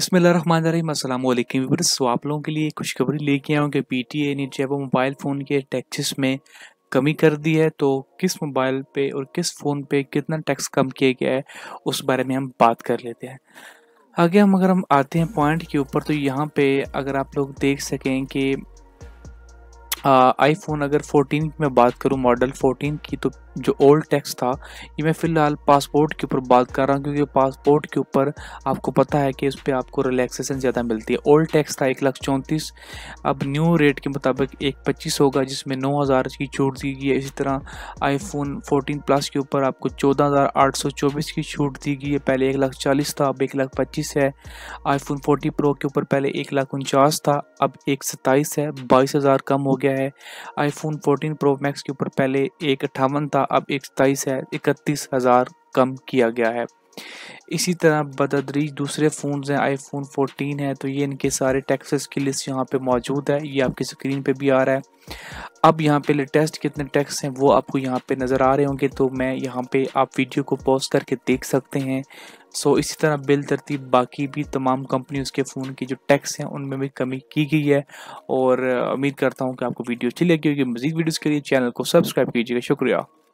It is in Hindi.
बसमिलकुम सो तो आप लोगों के लिए खुशखबरी लेके आया हूँ कि पी टी ए ने जब मोबाइल फ़ोन के टैक्सेस में कमी कर दी है तो किस मोबाइल पे और किस फ़ोन पे कितना टैक्स कम किया गया है उस बारे में हम बात कर लेते हैं आगे हम अगर हम आते हैं पॉइंट के ऊपर तो यहाँ पे अगर आप लोग देख सकें कि आई फोन अगर 14 की मैं बात करूं मॉडल 14 की तो जो ओल्ड टैक्स था ये मैं फ़िलहाल पासपोर्ट के ऊपर बात कर रहा हूँ क्योंकि पासपोर्ट के ऊपर आपको पता है कि इस पर आपको रिलैक्सेशन ज़्यादा मिलती है ओल्ड टैक्स था एक लाख चौंतीस अब न्यू रेट के मुताबिक एक पच्चीस होगा जिसमें नौ हज़ार की छूट दी गई है इसी तरह आई फोन फोर्टीन प्लस के ऊपर आपको चौदह हज़ार आठ सौ चौबीस की छूट दी गई है पहले एक लाख चालीस था अब एक लाख पच्चीस है आई फोन फोर्टी प्रो के ऊपर पहले एक लाख उनचास था अब एक सत्ताईस है बाईस हज़ार कम हो गया गया है आईफोन 14 प्रो मैक्स के ऊपर पहले एक अट्ठावन था अब एक सताईस है इकतीस हज़ार कम किया गया है इसी तरह बददरीज दूसरे फ़ोन हैं आईफोन 14 है तो ये इनके सारे टैक्सेस की लिस्ट यहाँ पे मौजूद है ये आपकी स्क्रीन पे भी आ रहा है अब यहाँ पे लेटेस्ट कितने टैक्स हैं वो आपको यहाँ पे नज़र आ रहे होंगे तो मैं यहाँ पे आप वीडियो को पॉज करके देख सकते हैं सो इसी तरह बिल तरतीब बाकी भी तमाम कंपनी उसके फ़ोन के जो टैक्स हैं उनमें भी कमी की गई है और उम्मीद करता हूँ कि आपको वीडियो अच्छी लगी होगी मजीद वीडियोज़ के लिए चैनल को सब्सक्राइब कीजिएगा शुक्रिया